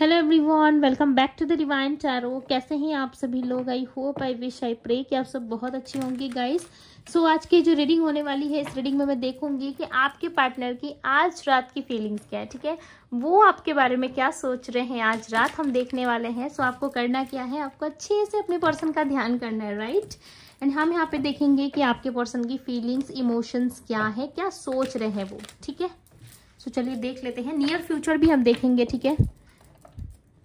Hello everyone welcome back to the रिवाइन tarot कैसे हैं आप सभी लोग I hope I wish I pray कि आप सब बहुत अच्छे होंगे गाइस सो so, आज की जो रीडिंग होने वाली है इस रीडिंग में मैं देखूंगी कि आपके पार्टनर की आज रात की फीलिंग्स क्या है ठीक है वो आपके बारे में क्या सोच रहे हैं आज रात हम देखने वाले हैं सो so, आपको करना क्या है आपको अच्छे से अपने पर्सन का ध्यान करना है राइट एंड हम यहाँ पे देखेंगे कि आपके पर्सन की फीलिंग्स इमोशंस क्या है क्या सोच रहे हैं वो ठीक है सो so, चलिए देख लेते हैं नियर फ्यूचर भी हम देखेंगे ठीक है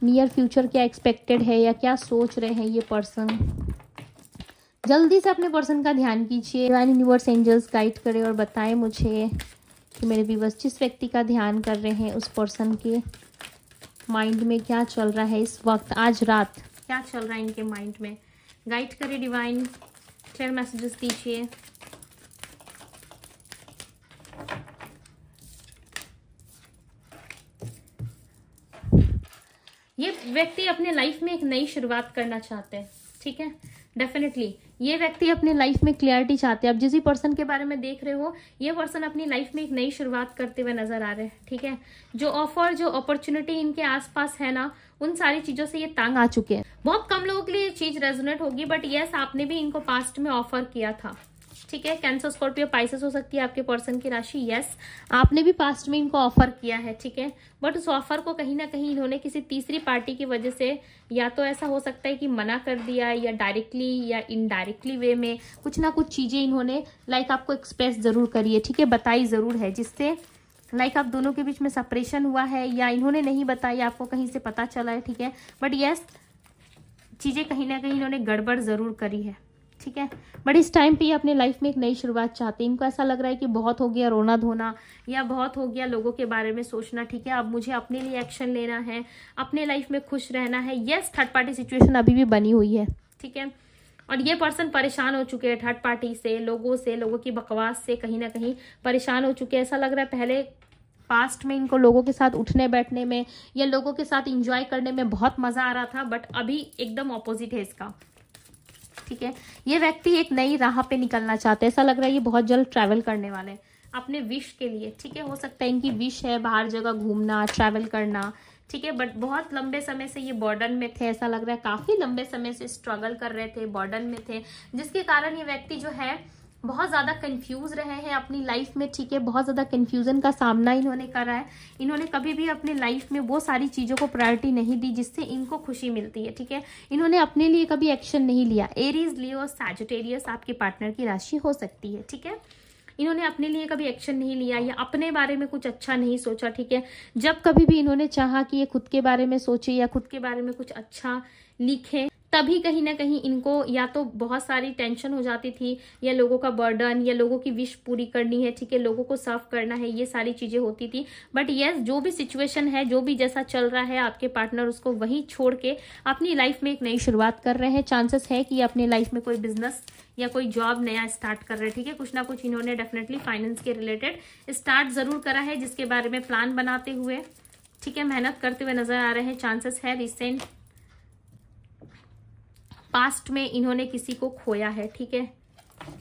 नियर फ्यूचर क्या एक्सपेक्टेड है या क्या सोच रहे हैं ये पर्सन जल्दी से अपने पर्सन का ध्यान कीजिए डिवाइन यूनिवर्स एंजल्स गाइड करें और बताएं मुझे कि मेरे विवस जिस व्यक्ति का ध्यान कर रहे हैं उस पर्सन के माइंड में क्या चल रहा है इस वक्त आज रात क्या चल रहा है इनके माइंड में गाइड करें डिवाइन क्लियर मैसेजेस दीजिए ये व्यक्ति अपने लाइफ में एक नई शुरुआत करना चाहते हैं ठीक है डेफिनेटली ये व्यक्ति अपने लाइफ में क्लियरिटी चाहते हैं आप जिस भी पर्सन के बारे में देख रहे हो ये पर्सन अपनी लाइफ में एक नई शुरुआत करते हुए नजर आ रहे हैं ठीक है जो ऑफर जो अपॉर्चुनिटी इनके आसपास है ना उन सारी चीजों से ये तांग आ चुके हैं बहुत कम लोगों के लिए ये चीज रेजोनेट होगी बट यस आपने भी इनको पास्ट में ऑफर किया था ठीक है कैंसर स्कॉर्पियो पाइसेस हो सकती है आपके पर्सन की राशि यस आपने भी पास्ट में इनको ऑफर किया है ठीक है बट उस ऑफर को कहीं ना कहीं इन्होंने किसी तीसरी पार्टी की वजह से या तो ऐसा हो सकता है कि मना कर दिया या डायरेक्टली या इनडायरेक्टली वे में कुछ ना कुछ चीज़ें इन्होंने लाइक आपको एक्सप्रेस ज़रूर करिए ठीक है बताई ज़रूर है जिससे लाइक like आप दोनों के बीच में सेपरेशन हुआ है या इन्होंने नहीं बताया आपको कहीं से पता चला है ठीक है बट यस चीज़ें कहीं ना कहीं इन्होंने गड़बड़ ज़रूर करी है ठीक है बट इस टाइम पे ये अपने लाइफ में एक नई शुरुआत चाहते हैं इनको ऐसा लग रहा है कि बहुत हो गया रोना धोना या बहुत हो गया लोगों के बारे में सोचना ठीक है अब मुझे अपने लिए एक्शन लेना है अपने लाइफ में खुश रहना है यस थर्ड पार्टी सिचुएशन अभी भी बनी हुई है ठीक है और ये पर्सन परेशान हो चुके हैं थर्ड पार्टी से लोगों से लोगों की बकवास से कहीं ना कहीं परेशान हो चुके हैं ऐसा लग रहा है पहले पास्ट में इनको लोगों के साथ उठने बैठने में या लोगों के साथ इंजॉय करने में बहुत मज़ा आ रहा था बट अभी एकदम ऑपोजिट है इसका ठीक है ये व्यक्ति एक नई राह पे निकलना चाहते हैं ऐसा लग रहा है ये बहुत जल्द ट्रैवल करने वाले हैं अपने विश के लिए ठीक है हो सकता है इनकी विश है बाहर जगह घूमना ट्रैवल करना ठीक है बट बहुत लंबे समय से ये बॉर्डन में थे ऐसा लग रहा है काफ़ी लंबे समय से स्ट्रगल कर रहे थे बॉर्डन में थे जिसके कारण ये व्यक्ति जो है बहुत ज़्यादा कंफ्यूज रहे हैं अपनी लाइफ में ठीक है बहुत ज़्यादा कंफ्यूजन का सामना इन्होंने करा है इन्होंने कभी भी अपने लाइफ में वो सारी चीज़ों को प्रायोरिटी नहीं दी जिससे इनको खुशी मिलती है ठीक है इन्होंने अपने लिए कभी एक्शन नहीं लिया एरीज लियो सैजिटेरियस आपके पार्टनर की राशि हो सकती है ठीक है इन्होंने अपने लिए कभी एक्शन नहीं लिया या अपने बारे में कुछ अच्छा नहीं सोचा ठीक है जब कभी भी इन्होंने चाहा कि ये खुद के बारे में सोचे या खुद के बारे में कुछ अच्छा लिखे तभी कहीं ना कहीं इनको या तो बहुत सारी टेंशन हो जाती थी या लोगों का बर्डन या लोगों की विश पूरी करनी है ठीक है लोगों को सर्व करना है ये सारी चीज़ें होती थी बट yes, जो भी सिचुएशन है जो भी जैसा चल रहा है आपके पार्टनर उसको वहीं छोड़ के अपनी लाइफ में एक नई शुरुआत कर रहे हैं चांसेस है कि अपने लाइफ में कोई बिजनेस या कोई जॉब नया स्टार्ट कर रहे हैं ठीक है कुछ ना कुछ इन्होंने डेफिनेटली फाइनेंस के रिलेटेड स्टार्ट ज़रूर करा है जिसके बारे में प्लान बनाते हुए ठीक है मेहनत करते हुए नजर आ रहे हैं चांसेस है रिसेंट पास्ट में इन्होंने किसी को खोया है ठीक है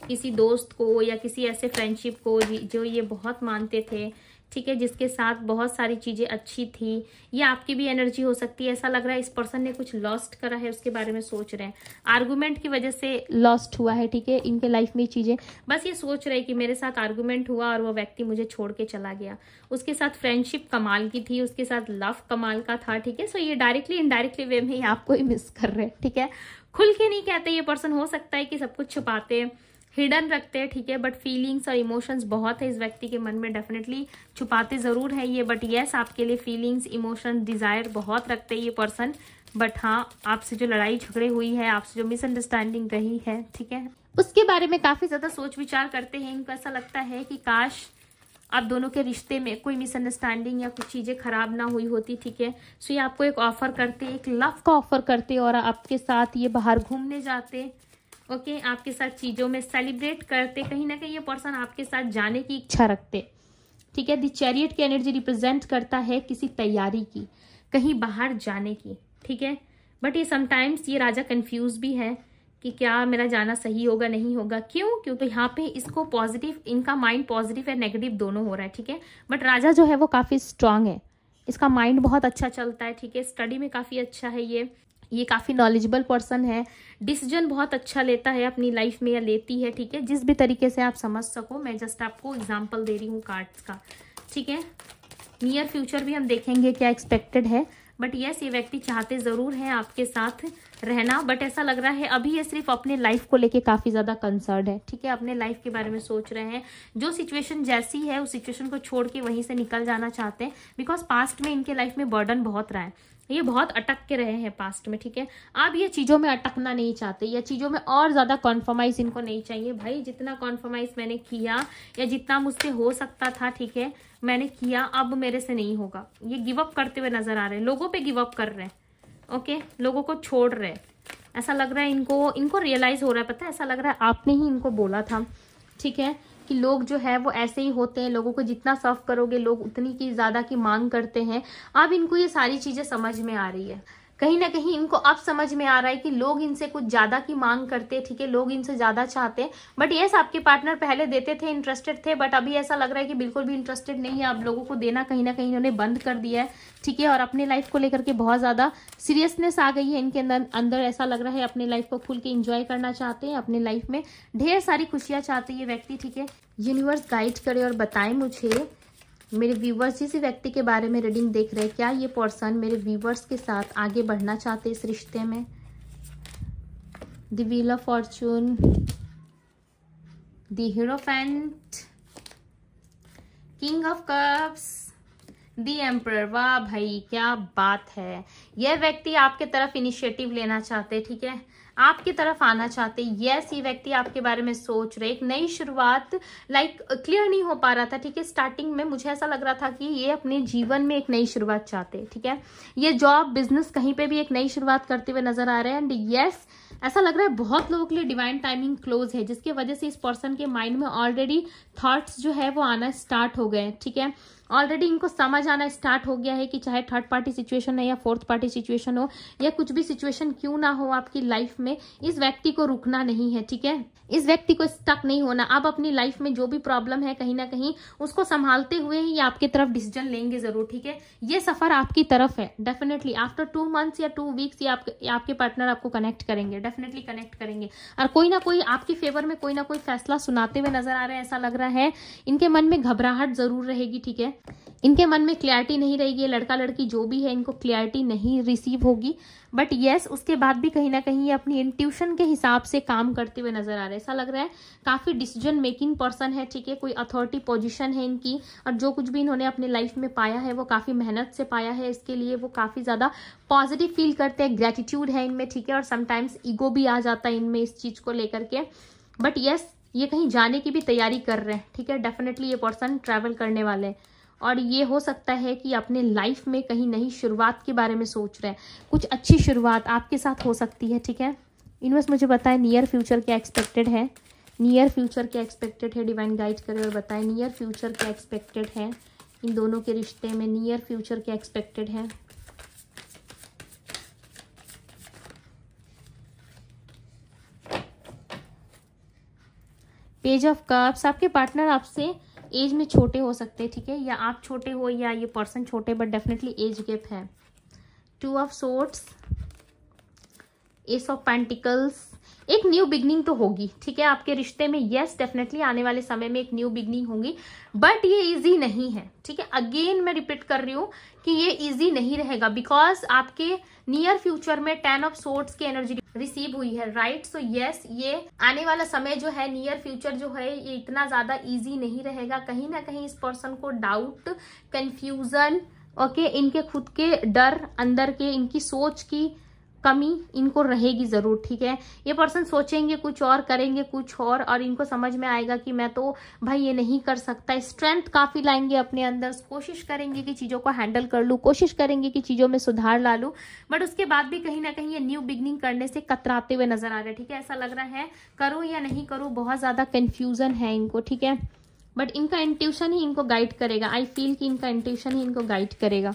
किसी दोस्त को या किसी ऐसे फ्रेंडशिप को जो ये बहुत मानते थे ठीक है जिसके साथ बहुत सारी चीज़ें अच्छी थी ये आपकी भी एनर्जी हो सकती है ऐसा लग रहा है इस पर्सन ने कुछ लॉस्ट करा है उसके बारे में सोच रहे हैं आर्गुमेंट की वजह से लॉस्ट हुआ है ठीक है इनके लाइफ में चीज़ें बस ये सोच रहे कि मेरे साथ आर्गुमेंट हुआ और वो व्यक्ति मुझे छोड़ के चला गया उसके साथ फ्रेंडशिप कमाल की थी उसके साथ लव कमाल का था ठीक है सो ये डायरेक्टली इनडायरेक्टली वे में ही आपको ही मिस कर रहे हैं ठीक है खुल के नहीं कहते ये पर्सन हो सकता है कि सब कुछ छुपाते हैं हिडन रखते हैं ठीक है बट फीलिंग्स और इमोशंस बहुत है इस व्यक्ति के मन में डेफिनेटली छुपाते ज़रूर है ये बट येस आपके लिए फीलिंग्स इमोशन डिज़ायर बहुत रखते हैं ये पर्सन बट हाँ आपसे जो लड़ाई झगड़े हुई है आपसे जो मिसअंडरस्टैंडिंग रही है ठीक है उसके बारे में काफ़ी ज़्यादा सोच विचार करते हैं इनको ऐसा लगता है कि काश आप दोनों के रिश्ते में कोई मिसअंडरस्टैंडिंग या कुछ चीज़ें खराब ना हुई होती ठीक है सो ये आपको एक ऑफ़र करते एक लव का ऑफ़र करते और आपके साथ ये बाहर घूमने जाते ओके आपके साथ चीज़ों में सेलिब्रेट करते कहीं ना कहीं ये पर्सन आपके साथ जाने की इच्छा रखते ठीक है दी चैरियट की एनर्जी रिप्रेजेंट करता है किसी तैयारी की कहीं बाहर जाने की ठीक है बट ये समटाइम्स ये राजा कन्फ्यूज भी है कि क्या मेरा जाना सही होगा नहीं होगा क्यों क्योंकि यहाँ पे इसको पॉजिटिव इनका माइंड पॉजिटिव या नेगेटिव दोनों हो रहा है ठीक है बट राजा जो है वो काफ़ी स्ट्रांग है इसका माइंड बहुत अच्छा चलता है ठीक है स्टडी में काफ़ी अच्छा है ये ये काफ़ी नॉलेजेबल पर्सन है डिसीजन बहुत अच्छा लेता है अपनी लाइफ में या लेती है ठीक है जिस भी तरीके से आप समझ सको मैं जस्ट आपको एग्जाम्पल दे रही हूँ कार्ड्स का ठीक है नियर फ्यूचर भी हम देखेंगे क्या एक्सपेक्टेड है बट यस ये व्यक्ति चाहते ज़रूर हैं आपके साथ रहना बट ऐसा लग रहा है अभी ये सिर्फ अपने लाइफ को लेके काफ़ी ज़्यादा कंसर्न है ठीक है अपने लाइफ के बारे में सोच रहे हैं जो सिचुएशन जैसी है उस सिचुएशन को छोड़ के वहीं से निकल जाना चाहते हैं बिकॉज पास्ट में इनके लाइफ में बर्डन बहुत रहा है ये बहुत अटक के रहे हैं पास्ट में ठीक है आप ये चीज़ों में अटकना नहीं चाहते या चीज़ों में और ज़्यादा कॉन्फर्माइज इनको नहीं चाहिए भाई जितना कॉन्फर्माइज मैंने किया या जितना मुझसे हो सकता था ठीक है मैंने किया अब मेरे से नहीं होगा ये गिव अप करते हुए नजर आ रहे हैं लोगों पे गिव अप कर रहे हैं ओके लोगों को छोड़ रहे हैं ऐसा लग रहा है इनको इनको रियलाइज हो रहा है पता है ऐसा लग रहा है आपने ही इनको बोला था ठीक है कि लोग जो है वो ऐसे ही होते हैं लोगों को जितना सर्व करोगे लोग उतनी की ज़्यादा की मांग करते हैं अब इनको ये सारी चीज़ें समझ में आ रही है कहीं ना कहीं इनको अब समझ में आ रहा है कि लोग इनसे कुछ ज़्यादा की मांग करते ठीक है लोग इनसे ज़्यादा चाहते हैं बट येस आपके पार्टनर पहले देते थे इंटरेस्टेड थे बट अभी ऐसा लग रहा है कि बिल्कुल भी इंटरेस्टेड नहीं है आप लोगों को देना कहीं ना कहीं इन्होंने बंद कर दिया है ठीक है और अपने लाइफ को लेकर के बहुत ज़्यादा सीरियसनेस आ गई है इनके अंदर अंदर ऐसा लग रहा है अपने लाइफ को खुल के इंजॉय करना चाहते हैं अपने लाइफ में ढेर सारी खुशियाँ चाहते ये व्यक्ति ठीक है यूनिवर्स गाइड करे और बताए मुझे मेरे व्यूवर्स जिस व्यक्ति के बारे में रीडिंग देख रहे हैं क्या ये पर्सन मेरे व्यूवर्स के साथ आगे बढ़ना चाहते इस रिश्ते में दिल ऑफ फॉर्चून दीरो hierophant king of cups the emperor वाह भाई क्या बात है यह व्यक्ति आपके तरफ इनिशिएटिव लेना चाहते ठीक है आपकी तरफ आना चाहते यस ये व्यक्ति आपके बारे में सोच रहे एक नई शुरुआत लाइक क्लियर नहीं हो पा रहा था ठीक है स्टार्टिंग में मुझे ऐसा लग रहा था कि ये अपने जीवन में एक नई शुरुआत चाहते ठीक है ये जॉब बिजनेस कहीं पे भी एक नई शुरुआत करते हुए नजर आ रहे हैं एंड यस ऐसा लग रहा है बहुत लोगों के लिए डिवाइन टाइमिंग क्लोज है जिसकी वजह से इस पर्सन के माइंड में ऑलरेडी थॉट्स जो है वो आना स्टार्ट हो गए ठीक है ऑलरेडी इनको समझ आना स्टार्ट हो गया है कि चाहे थर्ड पार्टी सिचुएशन है या फोर्थ पार्टी सिचुएशन हो या कुछ भी सिचुएशन क्यों ना हो आपकी लाइफ में इस व्यक्ति को रुकना नहीं है ठीक है इस व्यक्ति को स्टक नहीं होना आप अपनी लाइफ में जो भी प्रॉब्लम है कहीं ना कहीं उसको संभालते हुए ही आपकी तरफ डिसीजन लेंगे जरूर ठीक है ये सफर आपकी तरफ है डेफिनेटली आफ्टर टू मंथ्स या टू वीक्स ये आपके आपके पार्टनर आपको कनेक्ट करेंगे डेफिनेटली कनेक्ट करेंगे और कोई ना कोई आपके फेवर में कोई ना कोई फैसला सुनाते हुए नजर आ रहे हैं ऐसा लग रहा है इनके मन में घबराहट जरूर रहेगी ठीक है इनके मन में क्लियरिटी नहीं रहेगी लड़का लड़की जो भी है इनको क्लियरिटी नहीं रिसीव होगी बट येस yes, उसके बाद भी कहीं ना कहीं ये अपनी इंट्यूशन के हिसाब से काम करते हुए नजर आ रहे हैं ऐसा लग रहा है काफ़ी डिसीजन मेकिंग पर्सन है ठीक है कोई अथॉरिटी पोजिशन है इनकी और जो कुछ भी इन्होंने अपने लाइफ में पाया है वो काफ़ी मेहनत से पाया है इसके लिए वो काफ़ी ज़्यादा पॉजिटिव फील करते हैं ग्रेटिट्यूड है इनमें ठीक है और समटाइम्स ईगो भी आ जाता है इनमें इस चीज़ को लेकर के बट येस yes, ये कहीं जाने की भी तैयारी कर रहे हैं ठीक है डेफिनेटली ये पर्सन ट्रैवल करने वाले हैं और ये हो सकता है कि अपने लाइफ में कहीं नहीं शुरुआत के बारे में सोच रहे हैं कुछ अच्छी शुरुआत आपके साथ हो सकती है ठीक है इनवेस्ट मुझे बताएं नियर फ्यूचर क्या एक्सपेक्टेड है नियर फ्यूचर क्या एक्सपेक्टेड है डिवाइन गाइड करें और बताएं नियर फ्यूचर क्या एक्सपेक्टेड है इन दोनों के रिश्ते में नियर फ्यूचर क्या एक्सपेक्टेड है पेज ऑफ कप्स आपके पार्टनर आपसे एज में छोटे हो सकते हैं ठीक है या आप छोटे हो या ये पर्सन छोटे बट डेफिनेटली एज गैप है two of swords ace of pentacles एक न्यू बिगनिंग तो होगी ठीक है आपके रिश्ते में येस yes, डेफिनेटली आने वाले समय में एक न्यू बिगनिंग होगी बट ये इजी नहीं है ठीक है अगेन मैं रिपीट कर रही हूं कि ये इजी नहीं रहेगा बिकॉज आपके नियर फ्यूचर में टेन ऑफ सोर्ट्स की एनर्जी रिसीव हुई है राइट सो यस ये आने वाला समय जो है नियर फ्यूचर जो है ये इतना ज्यादा इजी नहीं रहेगा कहीं ना कहीं इस पर्सन को डाउट कंफ्यूजन ओके इनके खुद के डर अंदर के इनकी सोच की कमी इनको रहेगी ज़रूर ठीक है ये पर्सन सोचेंगे कुछ और करेंगे कुछ और और इनको समझ में आएगा कि मैं तो भाई ये नहीं कर सकता स्ट्रेंथ काफ़ी लाएंगे अपने अंदर कोशिश करेंगे कि चीज़ों को हैंडल कर लूँ कोशिश करेंगे कि चीज़ों में सुधार ला लूँ बट उसके बाद भी कहीं ना कहीं ये न्यू बिगनिंग करने से कतराते हुए नजर आ रहे हैं ठीक है ऐसा लग रहा है करो या नहीं करो बहुत ज़्यादा कन्फ्यूज़न है इनको ठीक है बट इनका इंट्यूशन ही इनको गाइड करेगा आई फील कि इनका इंट्यूशन ही इनको गाइड करेगा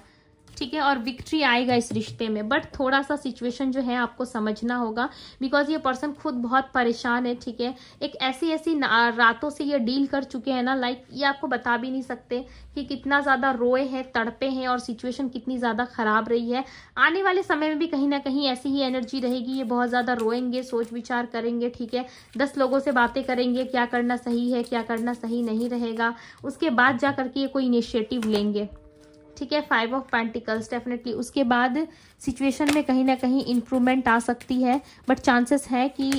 ठीक है और विक्ट्री आएगा इस रिश्ते में बट थोड़ा सा सिचुएशन जो है आपको समझना होगा बिकॉज ये पर्सन खुद बहुत परेशान है ठीक है एक ऐसी ऐसी रातों से ये डील कर चुके हैं ना लाइक ये आपको बता भी नहीं सकते कि कितना ज़्यादा रोए हैं तड़पे हैं और सिचुएशन कितनी ज़्यादा ख़राब रही है आने वाले समय में भी कहीं ना कहीं ऐसी ही एनर्जी रहेगी ये बहुत ज़्यादा रोएंगे सोच विचार करेंगे ठीक है दस लोगों से बातें करेंगे क्या करना सही है क्या करना सही नहीं रहेगा उसके बाद जा करके ये कोई इनिशिएटिव लेंगे ठीक है फाइव ऑफ पेंटिकल्स डेफिनेटली उसके बाद सिचुएशन में कहीं ना कहीं इंप्रूवमेंट आ सकती है बट चांसेस है कि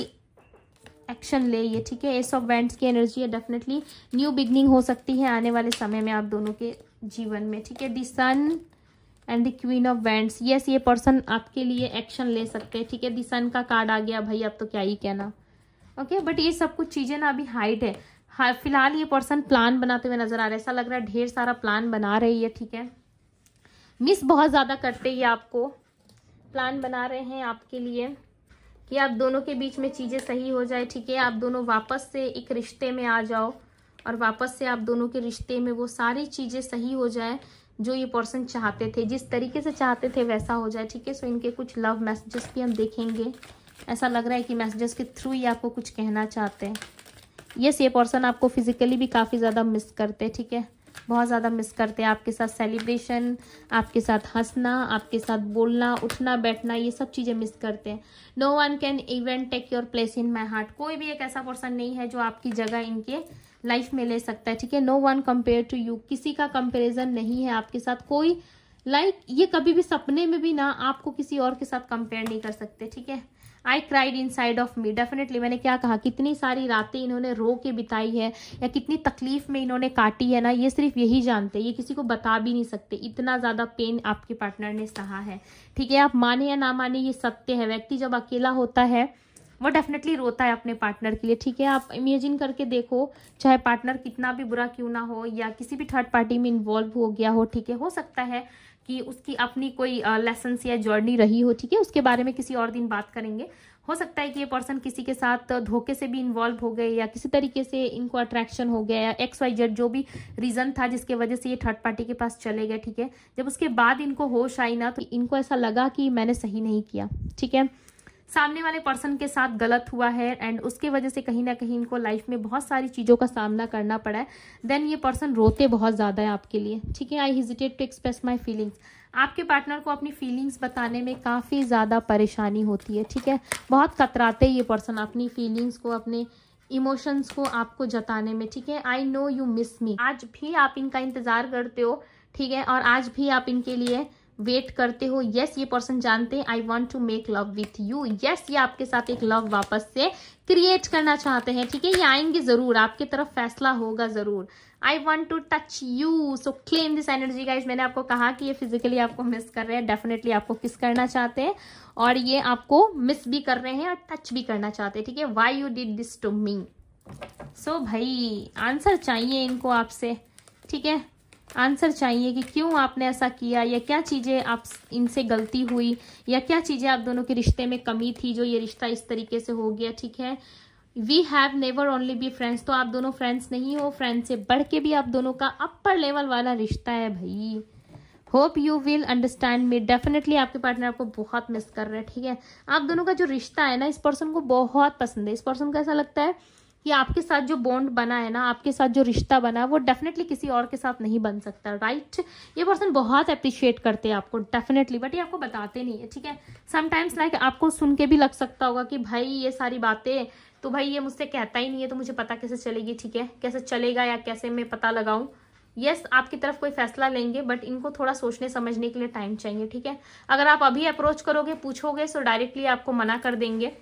एक्शन ले ये ठीक है एस ऑफ वेंट्स की एनर्जी है डेफिनेटली न्यू बिगनिंग हो सकती है आने वाले समय में आप दोनों के जीवन में ठीक है the sun and the queen of wands yes ये पर्सन आपके लिए एक्शन ले सकते हैं ठीक है दी सन का कार्ड आ गया भाई अब तो क्या ही कहना ओके okay? बट ये सब कुछ चीज़ें ना अभी हाइट है हाँ फिलहाल ये पर्सन प्लान बनाते हुए नजर आ रहा है ऐसा लग रहा है ढेर सारा प्लान बना रही है ठीक है मिस बहुत ज़्यादा करते ये आपको प्लान बना रहे हैं आपके लिए कि आप दोनों के बीच में चीज़ें सही हो जाए ठीक है आप दोनों वापस से एक रिश्ते में आ जाओ और वापस से आप दोनों के रिश्ते में वो सारी चीज़ें सही हो जाए जो ये पर्सन चाहते थे जिस तरीके से चाहते थे वैसा हो जाए ठीक है सो इनके कुछ लव मैसेजेस भी हम देखेंगे ऐसा लग रहा है कि मैसेजेस के थ्रू ही आपको कुछ कहना चाहते हैं यस ये पर्सन आपको फिजिकली भी काफ़ी ज़्यादा मिस करते हैं ठीक है बहुत ज़्यादा मिस करते हैं आपके साथ सेलिब्रेशन आपके साथ हंसना आपके साथ बोलना उठना बैठना ये सब चीज़ें मिस करते हैं no one can even take your place in my heart कोई भी एक ऐसा पर्सन नहीं है जो आपकी जगह इनके लाइफ में ले सकता है ठीक है no one compare to you किसी का कंपेरिजन नहीं है आपके साथ कोई लाइक like, ये कभी भी सपने में भी ना आपको किसी और के साथ कंपेयर नहीं कर सकते ठीक है I cried inside of me definitely मैंने क्या कहा कितनी सारी रातें इन्होंने रो के बिताई है या कितनी तकलीफ में इन्होंने काटी है ना ये सिर्फ यही जानते हैं ये किसी को बता भी नहीं सकते इतना ज़्यादा पेन आपके पार्टनर ने सहा है ठीक है आप माने या ना माने ये सत्य है व्यक्ति जब अकेला होता है वो डेफिनेटली रोता है अपने पार्टनर के लिए ठीक है आप इमेजिन करके देखो चाहे पार्टनर कितना भी बुरा क्यों ना हो या किसी भी थर्ड पार्टी में इन्वॉल्व हो गया हो ठीक है हो सकता है कि उसकी अपनी कोई लेसन या जर्नी रही हो ठीक है उसके बारे में किसी और दिन बात करेंगे हो सकता है कि ये पर्सन किसी के साथ धोखे से भी इन्वॉल्व हो गए या किसी तरीके से इनको अट्रैक्शन हो गया या एक्स वाई जेड जो भी रीज़न था जिसके वजह से ये थर्ड पार्टी के पास चले गए ठीक है जब उसके बाद इनको होश आई ना तो इनको ऐसा लगा कि मैंने सही नहीं किया ठीक है सामने वाले पर्सन के साथ गलत हुआ है एंड उसके वजह से कहीं ना कहीं इनको लाइफ में बहुत सारी चीज़ों का सामना करना पड़ा है देन ये पर्सन रोते बहुत ज़्यादा है आपके लिए ठीक है I hesitate to express my feelings आपके पार्टनर को अपनी फीलिंग्स बताने में काफ़ी ज़्यादा परेशानी होती है ठीक है बहुत कतराते ये पर्सन अपनी फीलिंग्स को अपने इमोशंस को आपको जताने में ठीक है I know you miss me आज भी आप इनका इंतज़ार करते हो ठीक है और आज भी आप इनके लिए वेट करते हो यस ये पर्सन जानते हैं I want to make love with you yes ये आपके साथ एक लव वापस से क्रिएट करना चाहते हैं ठीक है ये आएंगे जरूर आपके तरफ फैसला होगा जरूर I want to touch you so claim this energy guys मैंने आपको कहा कि ये फिजिकली आपको मिस कर रहे हैं डेफिनेटली आपको किस करना चाहते हैं और ये आपको मिस भी कर रहे हैं और टच भी करना चाहते हैं ठीक है why you did this to me so भाई आंसर चाहिए इनको आपसे ठीक है आंसर चाहिए कि क्यों आपने ऐसा किया या क्या चीज़ें आप इनसे गलती हुई या क्या चीज़ें आप दोनों के रिश्ते में कमी थी जो ये रिश्ता इस तरीके से हो गया ठीक है we have never only be friends तो आप दोनों फ्रेंड्स नहीं हो फ्रेंड्स से बढ़ के भी आप दोनों का अपर लेवल वाला रिश्ता है भाई hope you will understand me definitely आपके पार्टनर आपको बहुत मिस कर रहे हैं ठीक है आप दोनों का जो रिश्ता है ना इस पर्सन को बहुत पसंद है इस पर्सन को ऐसा लगता है कि आपके साथ जो बॉन्ड बना है ना आपके साथ जो रिश्ता बना है वो डेफिनेटली किसी और के साथ नहीं बन सकता राइट ये पर्सन बहुत अप्रिशिएट करते हैं आपको डेफिनेटली बट ये आपको बताते नहीं है ठीक है समटाइम्स लाइक आपको सुन के भी लग सकता होगा कि भाई ये सारी बातें तो भाई ये मुझसे कहता ही नहीं है तो मुझे पता कैसे चलेगी ठीक है कैसे चलेगा या कैसे मैं पता लगाऊँ यस yes, आपकी तरफ कोई फैसला लेंगे बट इनको थोड़ा सोचने समझने के लिए टाइम चाहिए ठीक है अगर आप अभी अप्रोच करोगे पूछोगे सो डायरेक्टली आपको मना कर देंगे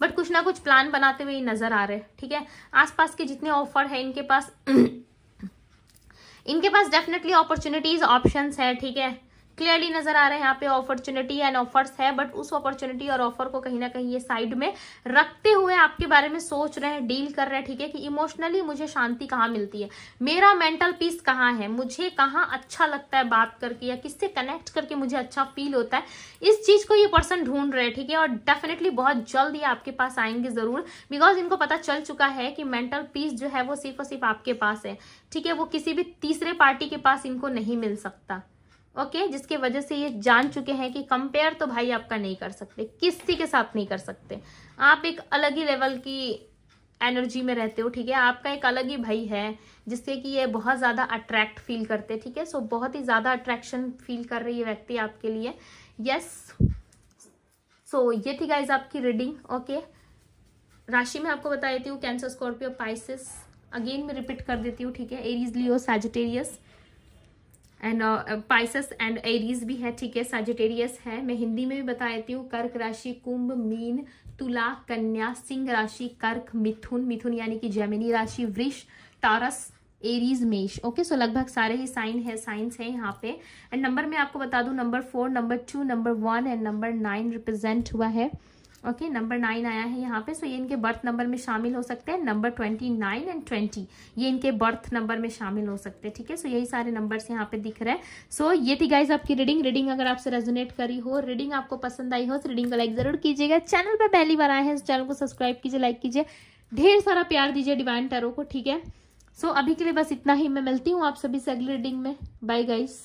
बट कुछ ना कुछ प्लान बनाते हुए नजर आ रहे हैं ठीक है आसपास के जितने ऑफर है इनके पास इनके पास डेफिनेटली अपॉर्चुनिटीज ऑप्शंस है ठीक है क्लियरली नजर आ रहे हैं यहाँ पे अपॉर्चुनिटी एंड ऑफर्स है बट उस अपॉर्चुनिटी और ऑफर को कहीं ना कहीं ये साइड में रखते हुए आपके बारे में सोच रहे हैं डील कर रहे हैं ठीक है कि इमोशनली मुझे शांति कहाँ मिलती है मेरा मेंटल पीस कहाँ है मुझे कहाँ अच्छा लगता है बात करके या किससे कनेक्ट करके मुझे अच्छा फील होता है इस चीज को ये पर्सन ढूंढ रहे हैं ठीक है और डेफिनेटली बहुत जल्द ये आपके पास आएंगे जरूर बिकॉज इनको पता चल चुका है कि मेंटल पीस जो है वो सिर्फ और सिर्फ आपके पास है ठीक है वो किसी भी तीसरे पार्टी के पास इनको नहीं मिल सकता ओके जिसके वजह से ये जान चुके हैं कि कंपेयर तो भाई आपका नहीं कर सकते किसी के साथ नहीं कर सकते आप एक अलग ही लेवल की एनर्जी में रहते हो ठीक है आपका एक अलग ही भाई है जिससे कि ये बहुत ज़्यादा अट्रैक्ट फील करते ठीक है सो बहुत ही ज़्यादा अट्रैक्शन फील कर रही है व्यक्ति आपके लिए यस सो ये थी गाइज आपकी रीडिंग ओके राशि में आपको बता देती हूँ कैंसर स्कॉर्पियो पाइसिस अगेन मैं रिपीट कर देती हूँ ठीक है Aries Leo Sagittarius and Pisces and Aries भी है ठीक है सजिटेरियस है मैं हिंदी में भी बता देती हूँ कर्क राशि कुंभ मीन तुला कन्या सिंह राशि कर्क मिथुन मिथुन यानी कि जैमिनी राशि वृष तारस एरीज मेष ओके सो लगभग सारे ही साइन है साइंस है यहाँ पे एंड नंबर मैं आपको बता दू number four number two number one and number nine represent हुआ है ओके नंबर नाइन आया है यहाँ पे सो ये इनके बर्थ नंबर में शामिल हो सकते हैं number twenty nine and twenty ये इनके बर्थ नंबर में शामिल हो सकते हैं ठीक है सो यही सारे नंबर्स यहाँ पे दिख रहे हैं सो so ये थी गाइज आपकी रीडिंग रीडिंग अगर आपसे रेजोनेट करी हो रीडिंग आपको पसंद आई हो तो रीडिंग को लाइक जरूर कीजिएगा चैनल पर पहली बार आए हैं इस चैनल को सब्सक्राइब कीजिए लाइक कीजिए ढेर सारा प्यार दीजिए डिवाइन टैरो को ठीक है सो so, अभी के लिए बस इतना ही मैं मिलती हूँ आप सभी से अगली रीडिंग में बाय गाइस